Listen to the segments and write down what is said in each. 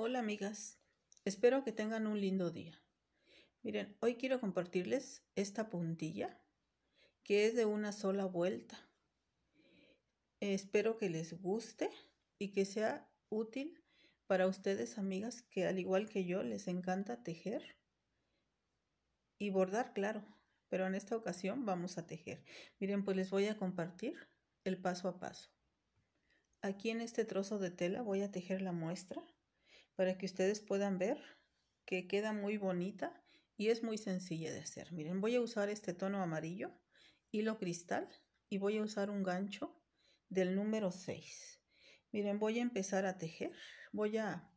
Hola amigas, espero que tengan un lindo día. Miren, hoy quiero compartirles esta puntilla que es de una sola vuelta. Espero que les guste y que sea útil para ustedes amigas que al igual que yo les encanta tejer y bordar, claro, pero en esta ocasión vamos a tejer. Miren, pues les voy a compartir el paso a paso. Aquí en este trozo de tela voy a tejer la muestra para que ustedes puedan ver que queda muy bonita y es muy sencilla de hacer. Miren, voy a usar este tono amarillo, hilo cristal y voy a usar un gancho del número 6. Miren, voy a empezar a tejer. Voy a,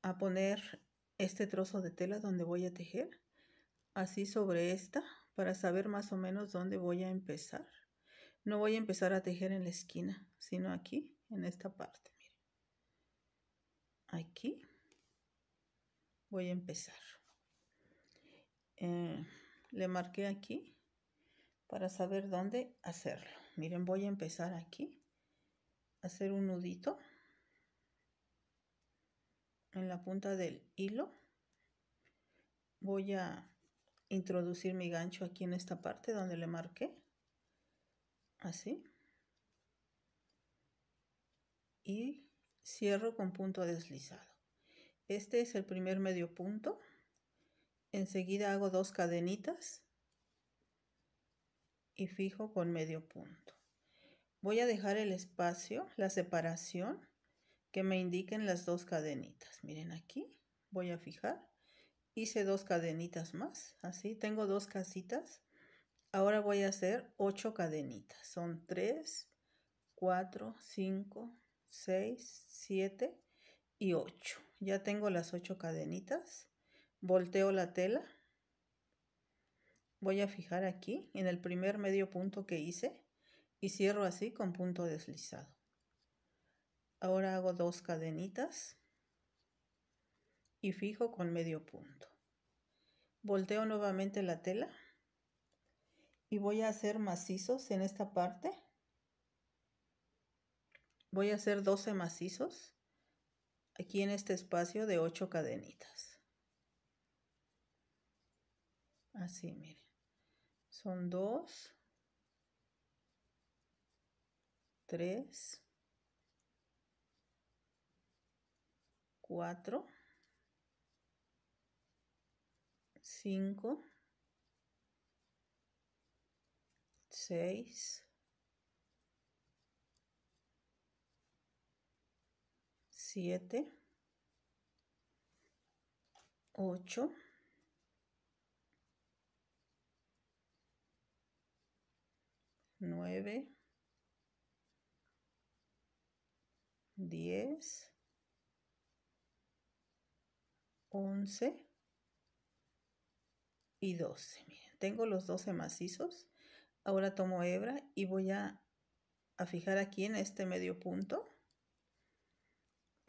a poner este trozo de tela donde voy a tejer, así sobre esta, para saber más o menos dónde voy a empezar. No voy a empezar a tejer en la esquina, sino aquí, en esta parte aquí voy a empezar. Eh, le marqué aquí para saber dónde hacerlo. Miren, voy a empezar aquí, hacer un nudito en la punta del hilo. Voy a introducir mi gancho aquí en esta parte donde le marqué, así. Y Cierro con punto deslizado. Este es el primer medio punto. Enseguida hago dos cadenitas y fijo con medio punto. Voy a dejar el espacio, la separación que me indiquen las dos cadenitas. Miren aquí, voy a fijar. Hice dos cadenitas más, así tengo dos casitas. Ahora voy a hacer ocho cadenitas. Son tres, cuatro, cinco, 6, 7 y 8. Ya tengo las 8 cadenitas. Volteo la tela. Voy a fijar aquí en el primer medio punto que hice y cierro así con punto deslizado. Ahora hago dos cadenitas y fijo con medio punto. Volteo nuevamente la tela y voy a hacer macizos en esta parte voy a hacer 12 macizos aquí en este espacio de 8 cadenitas. Así, miren. Son 2, 3, 4, 5, 6, 7, 8, 9, 10, 11 y 12. Miren, tengo los 12 macizos. Ahora tomo hebra y voy a, a fijar aquí en este medio punto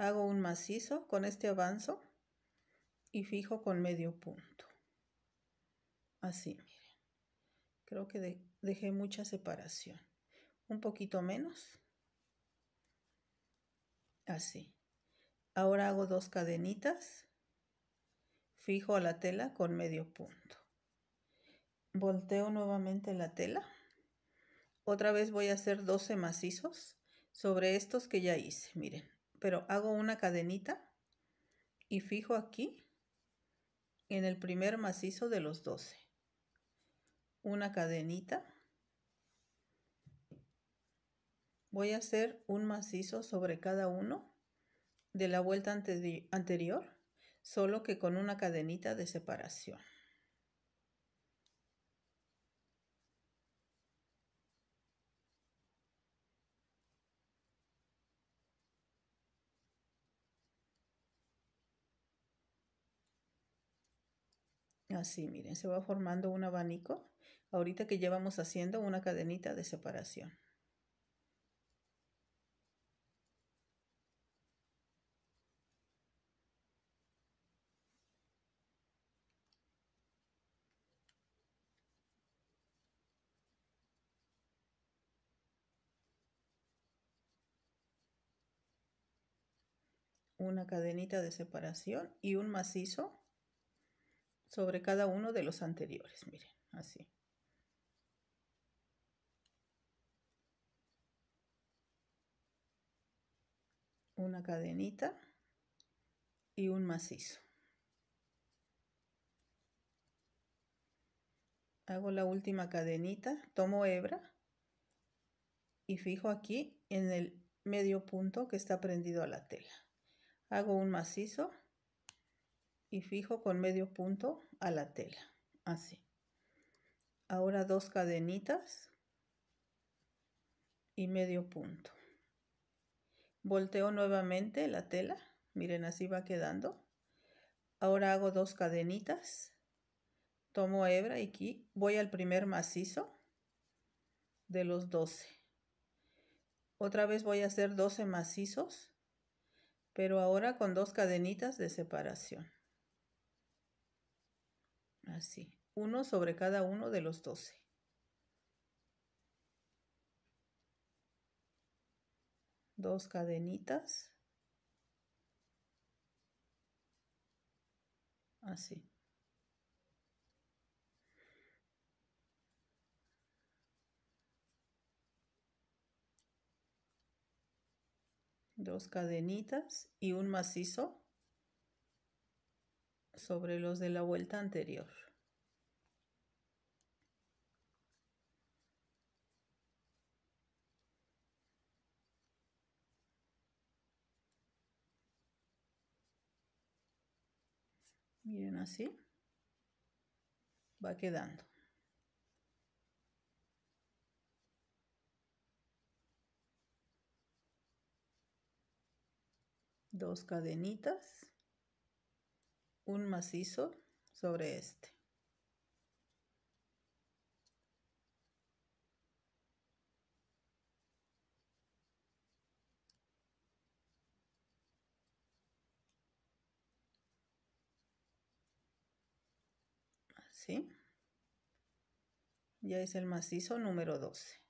Hago un macizo, con este avanzo y fijo con medio punto. Así, miren. Creo que dejé mucha separación. Un poquito menos. Así. Ahora hago dos cadenitas. Fijo a la tela con medio punto. Volteo nuevamente la tela. Otra vez voy a hacer 12 macizos sobre estos que ya hice. Miren, pero hago una cadenita y fijo aquí en el primer macizo de los 12. Una cadenita. Voy a hacer un macizo sobre cada uno de la vuelta anterior, solo que con una cadenita de separación. así, miren, se va formando un abanico. Ahorita que llevamos haciendo una cadenita de separación. una cadenita de separación y un macizo sobre cada uno de los anteriores, miren, así. Una cadenita y un macizo. Hago la última cadenita, tomo hebra y fijo aquí en el medio punto que está prendido a la tela. Hago un macizo y fijo con medio punto a la tela, así. Ahora dos cadenitas y medio punto. Volteo nuevamente la tela, miren así va quedando. Ahora hago dos cadenitas, tomo hebra y aquí voy al primer macizo de los 12. Otra vez voy a hacer 12 macizos, pero ahora con dos cadenitas de separación. Así, uno sobre cada uno de los doce. Dos cadenitas. Así. Dos cadenitas y un macizo sobre los de la vuelta anterior. Miren así. Va quedando. Dos cadenitas un macizo sobre este. Así. Ya es el macizo número 12.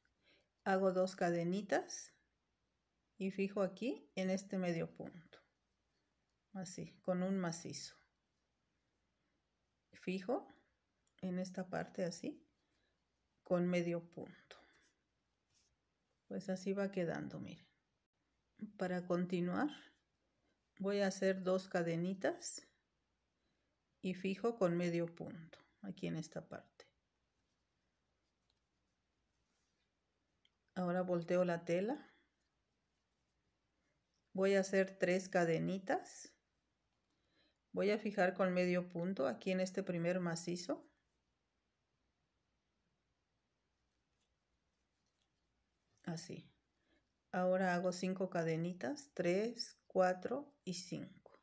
Hago dos cadenitas y fijo aquí en este medio punto. Así, con un macizo fijo en esta parte así con medio punto pues así va quedando miren para continuar voy a hacer dos cadenitas y fijo con medio punto aquí en esta parte ahora volteo la tela voy a hacer tres cadenitas Voy a fijar con medio punto aquí en este primer macizo. Así. Ahora hago cinco cadenitas, 3, 4 y 5.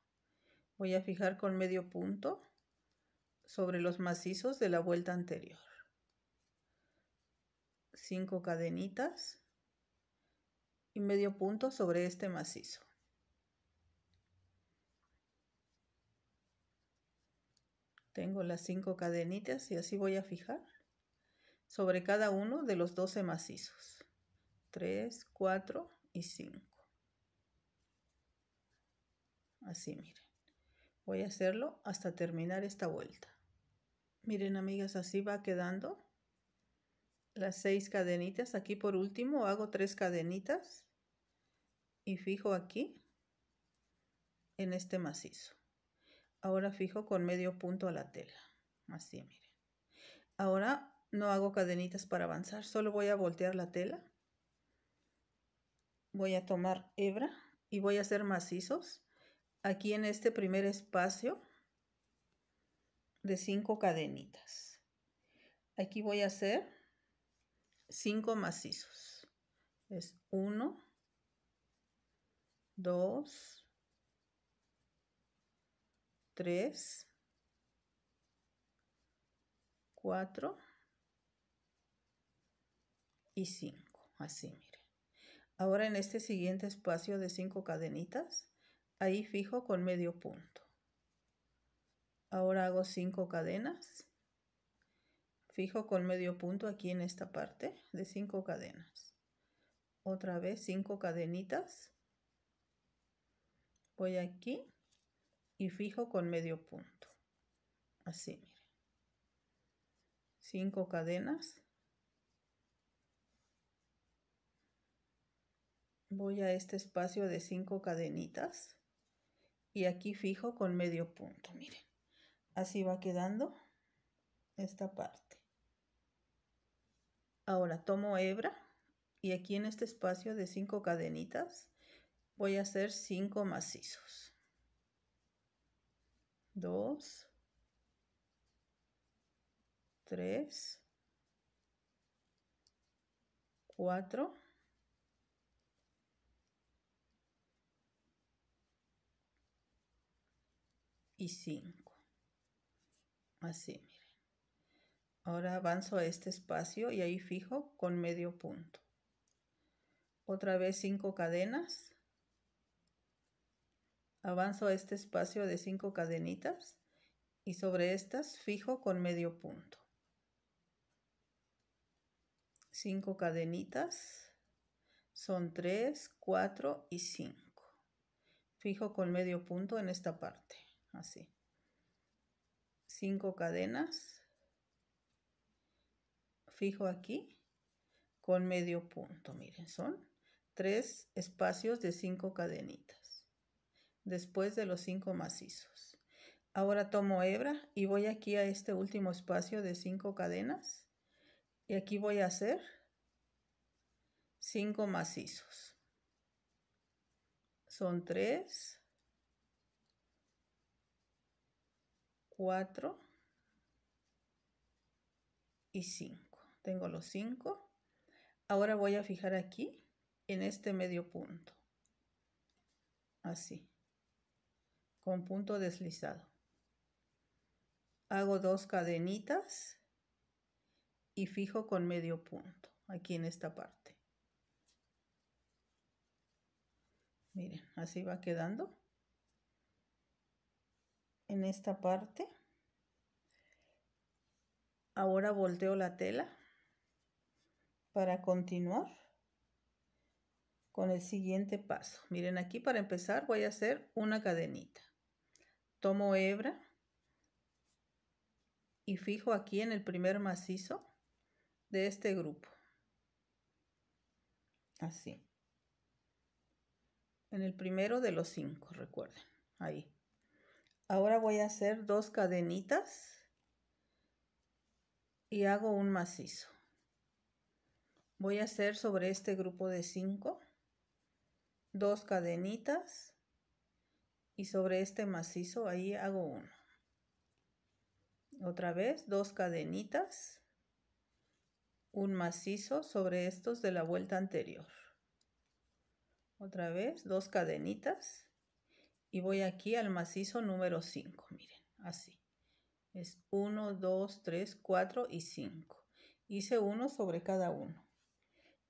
Voy a fijar con medio punto sobre los macizos de la vuelta anterior. cinco cadenitas y medio punto sobre este macizo. Tengo las cinco cadenitas y así voy a fijar sobre cada uno de los 12 macizos. 3, 4 y 5. Así, miren. Voy a hacerlo hasta terminar esta vuelta. Miren, amigas, así va quedando las seis cadenitas. Aquí por último hago tres cadenitas y fijo aquí en este macizo. Ahora fijo con medio punto a la tela. Así, Ahora no hago cadenitas para avanzar, solo voy a voltear la tela. Voy a tomar hebra y voy a hacer macizos aquí en este primer espacio de 5 cadenitas. Aquí voy a hacer 5 macizos. Es 1, 2, 3, 4 y 5. Así, mire. Ahora en este siguiente espacio de 5 cadenitas, ahí fijo con medio punto. Ahora hago 5 cadenas. Fijo con medio punto aquí en esta parte de 5 cadenas. Otra vez 5 cadenitas. Voy aquí y fijo con medio punto. Así, miren. Cinco cadenas. Voy a este espacio de cinco cadenitas y aquí fijo con medio punto, miren. Así va quedando esta parte. Ahora tomo hebra y aquí en este espacio de cinco cadenitas voy a hacer cinco macizos dos tres cuatro y cinco Así, miren. Ahora avanzo a este espacio y ahí fijo con medio punto. Otra vez cinco cadenas. Avanzo a este espacio de cinco cadenitas y sobre estas fijo con medio punto. Cinco cadenitas, son tres, cuatro y cinco. Fijo con medio punto en esta parte, así. Cinco cadenas, fijo aquí con medio punto, miren, son tres espacios de cinco cadenitas después de los cinco macizos. Ahora tomo hebra y voy aquí a este último espacio de cinco cadenas y aquí voy a hacer cinco macizos. Son tres, cuatro y cinco. Tengo los cinco. Ahora voy a fijar aquí en este medio punto. Así con punto deslizado. Hago dos cadenitas y fijo con medio punto aquí en esta parte. Miren, así va quedando. En esta parte. Ahora volteo la tela para continuar con el siguiente paso. Miren, aquí para empezar voy a hacer una cadenita tomo hebra y fijo aquí en el primer macizo de este grupo. Así. En el primero de los cinco, recuerden. Ahí. Ahora voy a hacer dos cadenitas y hago un macizo. Voy a hacer sobre este grupo de cinco dos cadenitas y sobre este macizo ahí hago uno. Otra vez, dos cadenitas, un macizo sobre estos de la vuelta anterior. Otra vez, dos cadenitas y voy aquí al macizo número 5, miren, así. Es 1, 2, 3, 4 y 5. Hice uno sobre cada uno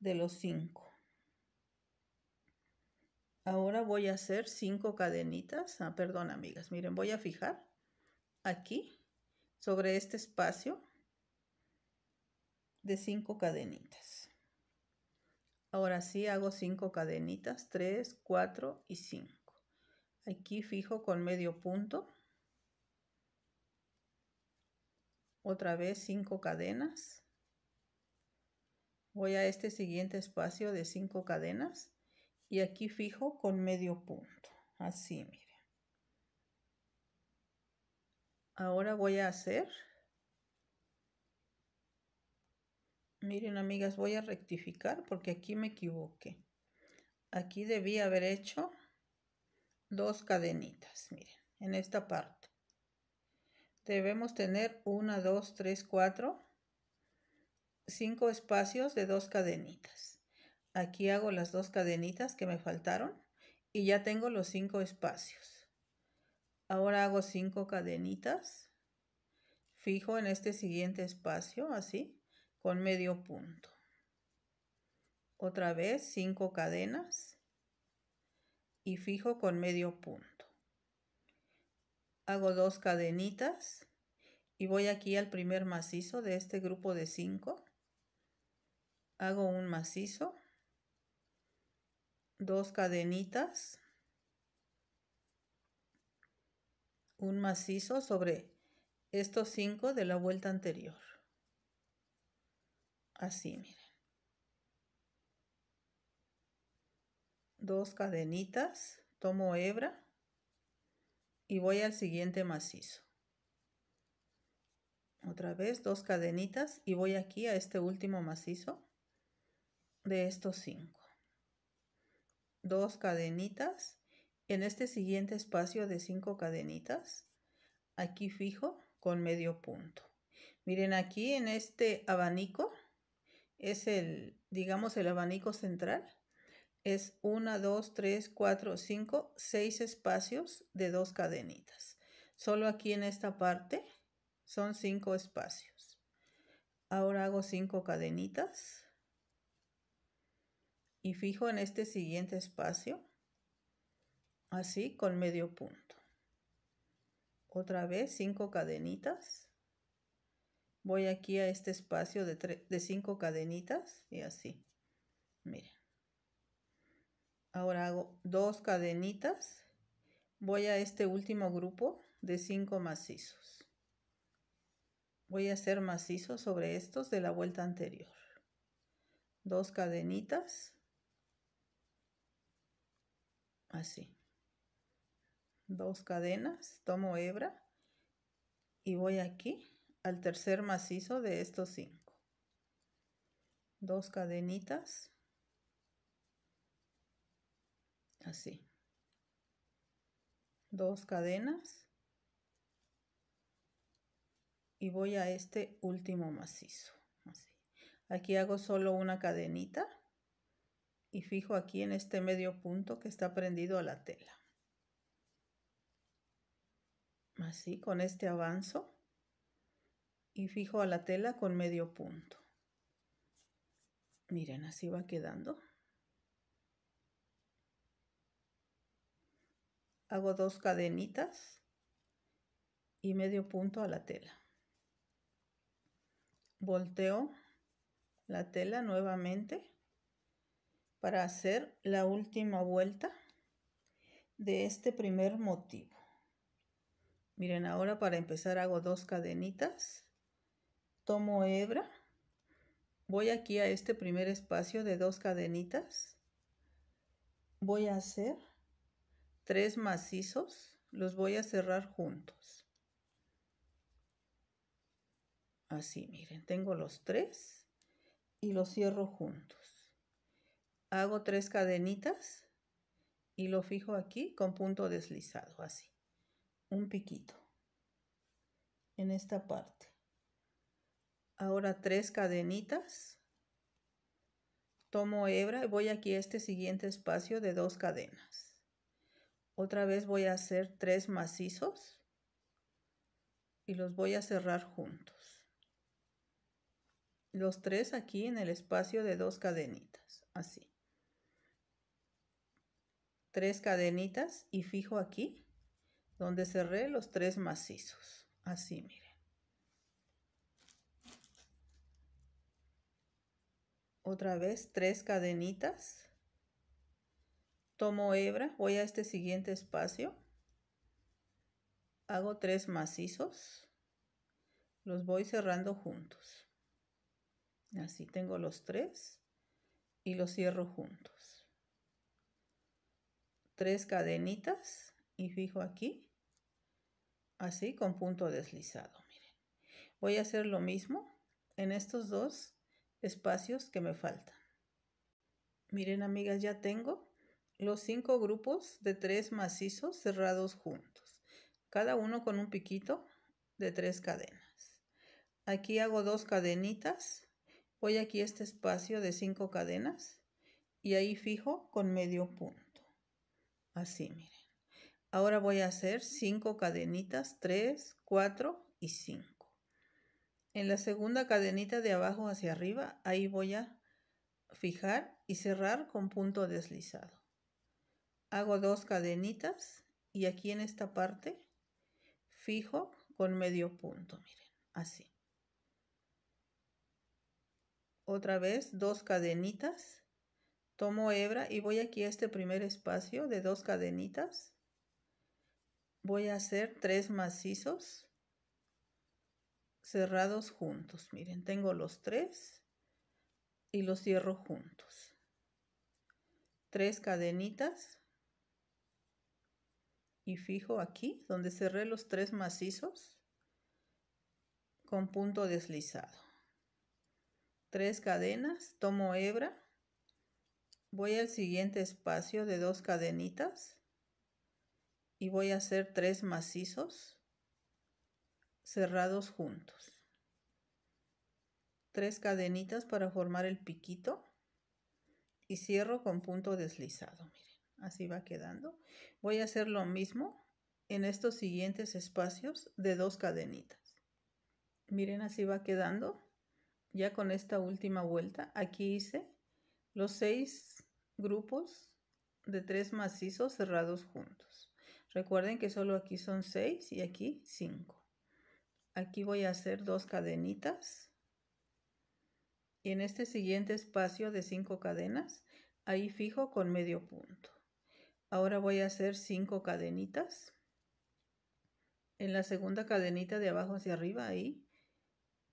de los cinco Ahora voy a hacer cinco cadenitas. Ah, perdón, amigas. Miren, voy a fijar aquí sobre este espacio de cinco cadenitas. Ahora sí hago cinco cadenitas, 3, 4 y 5. Aquí fijo con medio punto. Otra vez cinco cadenas. Voy a este siguiente espacio de cinco cadenas y aquí fijo con medio punto así miren ahora voy a hacer miren amigas voy a rectificar porque aquí me equivoqué aquí debí haber hecho dos cadenitas miren en esta parte debemos tener una dos tres cuatro cinco espacios de dos cadenitas Aquí hago las dos cadenitas que me faltaron y ya tengo los cinco espacios. Ahora hago cinco cadenitas. Fijo en este siguiente espacio, así, con medio punto. Otra vez, cinco cadenas y fijo con medio punto. Hago dos cadenitas y voy aquí al primer macizo de este grupo de cinco. Hago un macizo dos cadenitas, un macizo sobre estos cinco de la vuelta anterior. Así, miren. Dos cadenitas, tomo hebra y voy al siguiente macizo. Otra vez dos cadenitas y voy aquí a este último macizo de estos cinco dos cadenitas. En este siguiente espacio de cinco cadenitas, aquí fijo con medio punto. Miren aquí en este abanico, es el, digamos, el abanico central. Es 1, 2, 3, 4, 5, 6 espacios de dos cadenitas. Solo aquí en esta parte son cinco espacios. Ahora hago cinco cadenitas y fijo en este siguiente espacio, así con medio punto. Otra vez cinco cadenitas. Voy aquí a este espacio de cinco cadenitas y así. Miren. Ahora hago dos cadenitas. Voy a este último grupo de cinco macizos. Voy a hacer macizos sobre estos de la vuelta anterior. Dos cadenitas así dos cadenas tomo hebra y voy aquí al tercer macizo de estos cinco dos cadenitas así dos cadenas y voy a este último macizo así. aquí hago solo una cadenita y fijo aquí en este medio punto que está prendido a la tela. Así, con este avanzo y fijo a la tela con medio punto. Miren, así va quedando. Hago dos cadenitas y medio punto a la tela. Volteo la tela nuevamente para hacer la última vuelta de este primer motivo. Miren, ahora para empezar hago dos cadenitas, tomo hebra, voy aquí a este primer espacio de dos cadenitas, voy a hacer tres macizos, los voy a cerrar juntos. Así, miren, tengo los tres y los cierro juntos hago tres cadenitas y lo fijo aquí con punto deslizado, así. Un piquito en esta parte. Ahora tres cadenitas. Tomo hebra y voy aquí a este siguiente espacio de dos cadenas. Otra vez voy a hacer tres macizos y los voy a cerrar juntos. Los tres aquí en el espacio de dos cadenitas, así tres cadenitas y fijo aquí donde cerré los tres macizos. Así, miren. Otra vez tres cadenitas. Tomo hebra, voy a este siguiente espacio. Hago tres macizos. Los voy cerrando juntos. Así tengo los tres y los cierro juntos tres cadenitas y fijo aquí, así con punto deslizado, miren. Voy a hacer lo mismo en estos dos espacios que me faltan. Miren amigas, ya tengo los cinco grupos de tres macizos cerrados juntos, cada uno con un piquito de tres cadenas. Aquí hago dos cadenitas, voy aquí a este espacio de cinco cadenas y ahí fijo con medio punto. Así, miren. Ahora voy a hacer 5 cadenitas, 3, 4 y 5. En la segunda cadenita de abajo hacia arriba, ahí voy a fijar y cerrar con punto deslizado. Hago dos cadenitas y aquí en esta parte fijo con medio punto, miren, así. Otra vez dos cadenitas tomo hebra y voy aquí a este primer espacio de dos cadenitas. Voy a hacer tres macizos cerrados juntos. Miren, tengo los tres y los cierro juntos. Tres cadenitas y fijo aquí donde cerré los tres macizos con punto deslizado. Tres cadenas, tomo hebra voy al siguiente espacio de dos cadenitas y voy a hacer tres macizos cerrados juntos. Tres cadenitas para formar el piquito y cierro con punto deslizado, miren, así va quedando. Voy a hacer lo mismo en estos siguientes espacios de dos cadenitas. Miren, así va quedando. Ya con esta última vuelta, aquí hice los seis grupos de tres macizos cerrados juntos. Recuerden que solo aquí son seis y aquí cinco. Aquí voy a hacer dos cadenitas. Y en este siguiente espacio de cinco cadenas, ahí fijo con medio punto. Ahora voy a hacer cinco cadenitas. En la segunda cadenita de abajo hacia arriba, ahí,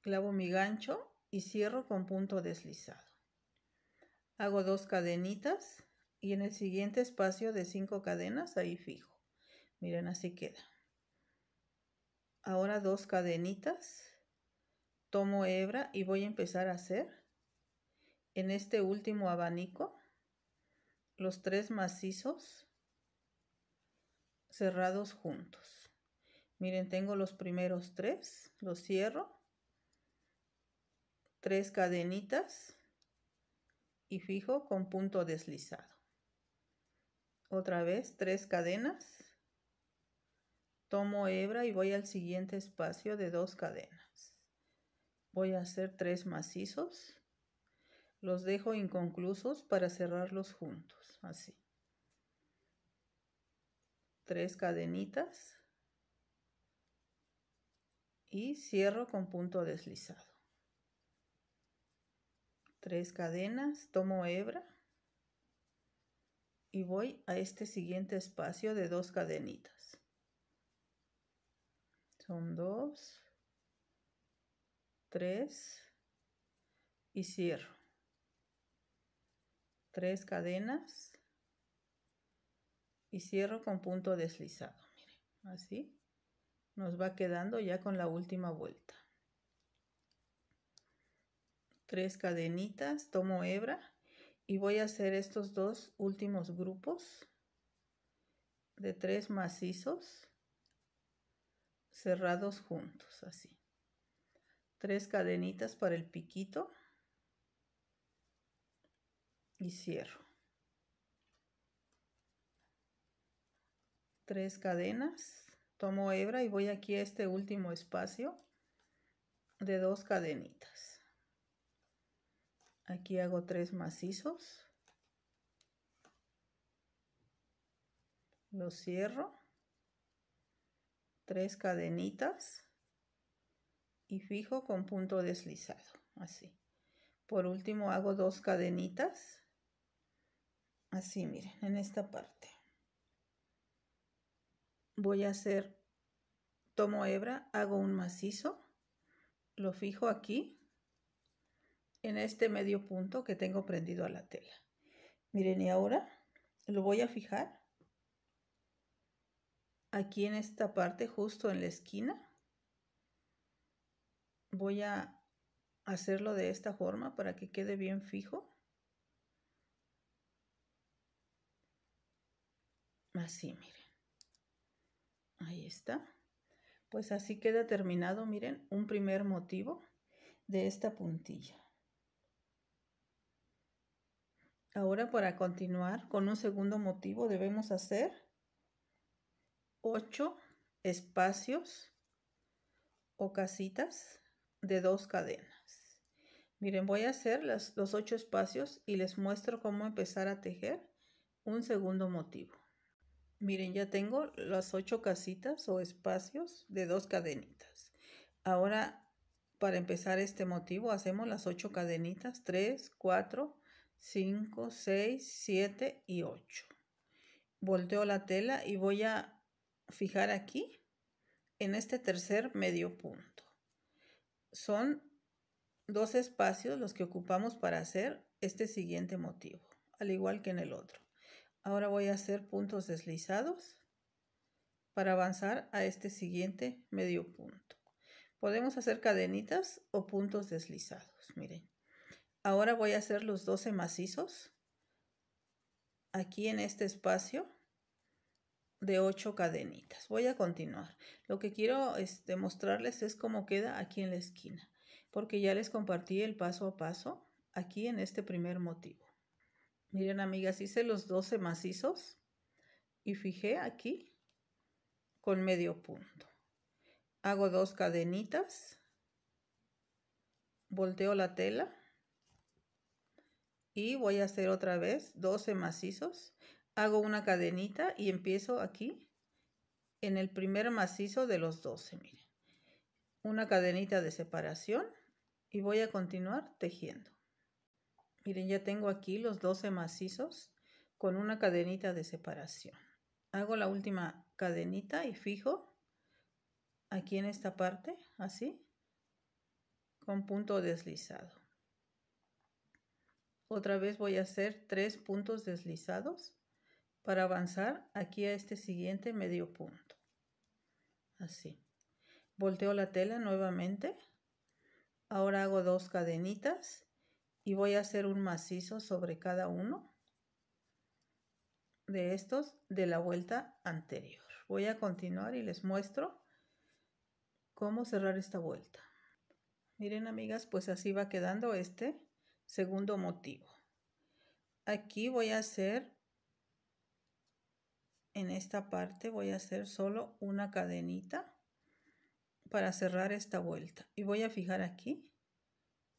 clavo mi gancho y cierro con punto deslizado hago dos cadenitas y en el siguiente espacio de cinco cadenas ahí fijo miren así queda ahora dos cadenitas tomo hebra y voy a empezar a hacer en este último abanico los tres macizos cerrados juntos miren tengo los primeros tres los cierro tres cadenitas y fijo con punto deslizado. Otra vez tres cadenas. Tomo hebra y voy al siguiente espacio de dos cadenas. Voy a hacer tres macizos. Los dejo inconclusos para cerrarlos juntos, así. Tres cadenitas y cierro con punto deslizado tres cadenas, tomo hebra y voy a este siguiente espacio de dos cadenitas. Son dos, tres y cierro. Tres cadenas y cierro con punto deslizado. así nos va quedando ya con la última vuelta tres cadenitas, tomo hebra y voy a hacer estos dos últimos grupos de tres macizos cerrados juntos, así. Tres cadenitas para el piquito y cierro. Tres cadenas, tomo hebra y voy aquí a este último espacio de dos cadenitas. Aquí hago tres macizos. Lo cierro. Tres cadenitas. Y fijo con punto deslizado. Así. Por último hago dos cadenitas. Así, miren, en esta parte. Voy a hacer, tomo hebra, hago un macizo, lo fijo aquí en este medio punto que tengo prendido a la tela. Miren, y ahora lo voy a fijar aquí en esta parte, justo en la esquina. Voy a hacerlo de esta forma para que quede bien fijo. Así, miren. Ahí está. Pues así queda terminado, miren, un primer motivo de esta puntilla. Ahora para continuar con un segundo motivo debemos hacer 8 espacios o casitas de dos cadenas. Miren, voy a hacer las, los 8 espacios y les muestro cómo empezar a tejer un segundo motivo. Miren, ya tengo las ocho casitas o espacios de dos cadenitas. Ahora, para empezar este motivo, hacemos las ocho cadenitas, 3, 4, 5, 6, 7 y 8. Volteo la tela y voy a fijar aquí en este tercer medio punto. Son dos espacios los que ocupamos para hacer este siguiente motivo, al igual que en el otro. Ahora voy a hacer puntos deslizados para avanzar a este siguiente medio punto. Podemos hacer cadenitas o puntos deslizados, miren. Ahora voy a hacer los 12 macizos aquí en este espacio de 8 cadenitas. Voy a continuar. Lo que quiero este, mostrarles es cómo queda aquí en la esquina, porque ya les compartí el paso a paso aquí en este primer motivo. Miren amigas, hice los 12 macizos y fijé aquí con medio punto. Hago dos cadenitas, volteo la tela y voy a hacer otra vez 12 macizos. Hago una cadenita y empiezo aquí en el primer macizo de los 12, miren. Una cadenita de separación y voy a continuar tejiendo. Miren, ya tengo aquí los 12 macizos con una cadenita de separación. Hago la última cadenita y fijo aquí en esta parte, así, con punto deslizado. Otra vez voy a hacer tres puntos deslizados para avanzar aquí a este siguiente medio punto. Así. Volteo la tela nuevamente. Ahora hago dos cadenitas y voy a hacer un macizo sobre cada uno de estos de la vuelta anterior. Voy a continuar y les muestro cómo cerrar esta vuelta. Miren amigas, pues así va quedando este segundo motivo. Aquí voy a hacer, en esta parte voy a hacer solo una cadenita para cerrar esta vuelta. Y voy a fijar aquí,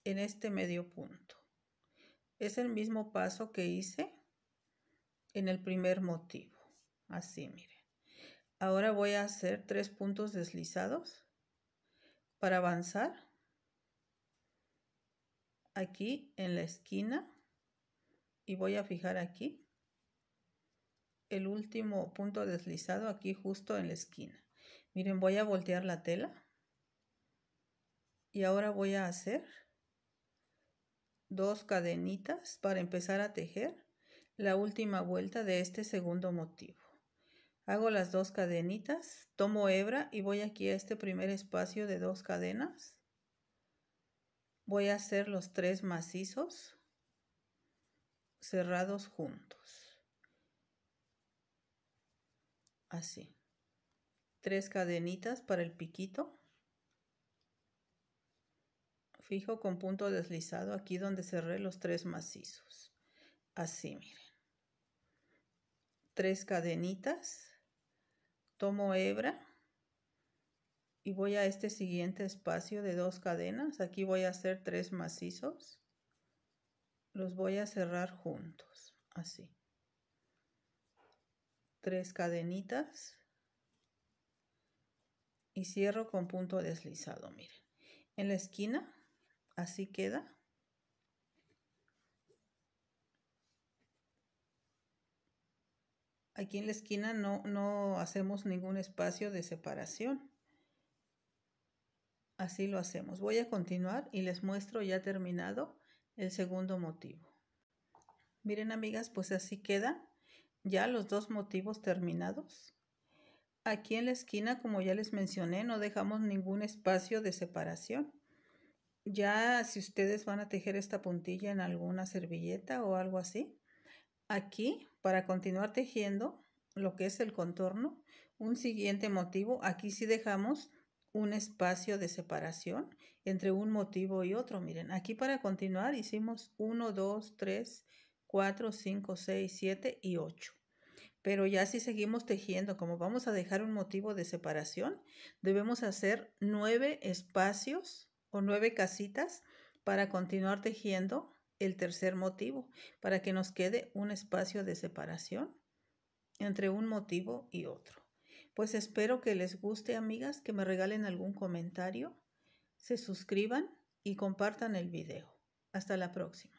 en este medio punto. Es el mismo paso que hice en el primer motivo. Así, mire Ahora voy a hacer tres puntos deslizados para avanzar aquí en la esquina y voy a fijar aquí el último punto deslizado aquí justo en la esquina. Miren, voy a voltear la tela y ahora voy a hacer dos cadenitas para empezar a tejer la última vuelta de este segundo motivo. Hago las dos cadenitas, tomo hebra y voy aquí a este primer espacio de dos cadenas voy a hacer los tres macizos cerrados juntos. Así. Tres cadenitas para el piquito. Fijo con punto deslizado aquí donde cerré los tres macizos. Así, miren. Tres cadenitas. Tomo hebra y voy a este siguiente espacio de dos cadenas. Aquí voy a hacer tres macizos. Los voy a cerrar juntos, así. Tres cadenitas. Y cierro con punto deslizado, miren. En la esquina, así queda. Aquí en la esquina no, no hacemos ningún espacio de separación así lo hacemos. Voy a continuar y les muestro ya terminado el segundo motivo. Miren amigas, pues así quedan ya los dos motivos terminados. Aquí en la esquina, como ya les mencioné, no dejamos ningún espacio de separación. Ya si ustedes van a tejer esta puntilla en alguna servilleta o algo así, aquí para continuar tejiendo lo que es el contorno, un siguiente motivo, aquí sí dejamos un espacio de separación entre un motivo y otro. Miren, aquí para continuar hicimos 1, 2, 3, 4, 5, 6, 7 y 8. Pero ya si seguimos tejiendo, como vamos a dejar un motivo de separación, debemos hacer 9 espacios o 9 casitas para continuar tejiendo el tercer motivo, para que nos quede un espacio de separación entre un motivo y otro. Pues espero que les guste, amigas, que me regalen algún comentario, se suscriban y compartan el video. Hasta la próxima.